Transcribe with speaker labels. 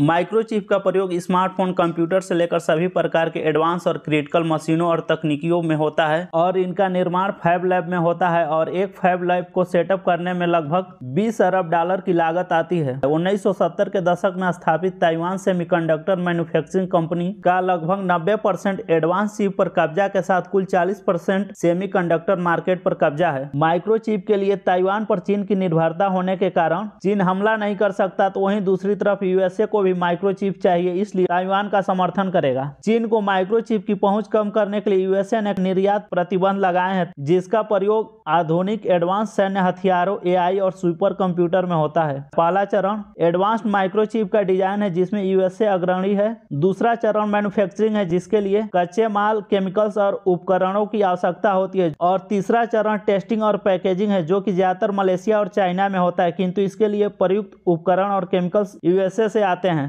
Speaker 1: microchip का प्रयोग smartphone computer से लेकर सभी प्रकार के एडवांस और क्रिटिकल मशीनों और तकनीकियों में होता है और इनका निर्माण फाइव लैब में होता है और एक फाइव लैब को सेटअप करने में लगभग 20 अरब डॉलर की लागत आती है 1970 के दशक में स्थापित ताइवान सेमीकंडक्टर मैन्युफैक्चरिंग कंपनी का लगभग नब्बे परसेंट एडवांस चिप पर कब्जा के साथ कुल चालीस परसेंट मार्केट पर कब्जा है माइक्रोचिप के लिए ताइवान पर चीन की निर्भरता होने के कारण चीन हमला नहीं कर सकता तो वहीं दूसरी तरफ यूएसए को भी माइक्रोचिप चाहिए इसलिए ताइवान का समर्थन करेगा चीन को माइक्रोचिप की पहुंच कम करने के लिए यूएसए ने निर्यात प्रतिबंध लगाए हैं जिसका प्रयोग आधुनिक एडवांस सैन्य हथियारों एआई और सुपर कंप्यूटर में होता है पहला चरण एडवांस्ड माइक्रोचिप का डिजाइन है जिसमें यूएसए अग्रणी है दूसरा चरण मैन्युफैक्चरिंग है जिसके लिए कच्चे माल केमिकल्स और उपकरणों की आवश्यकता होती है और तीसरा चरण टेस्टिंग और पैकेजिंग है जो की ज्यादातर मलेशिया और चाइना में होता है किंतु इसके लिए प्रयुक्त उपकरण और केमिकल्स यूएसए से आते हैं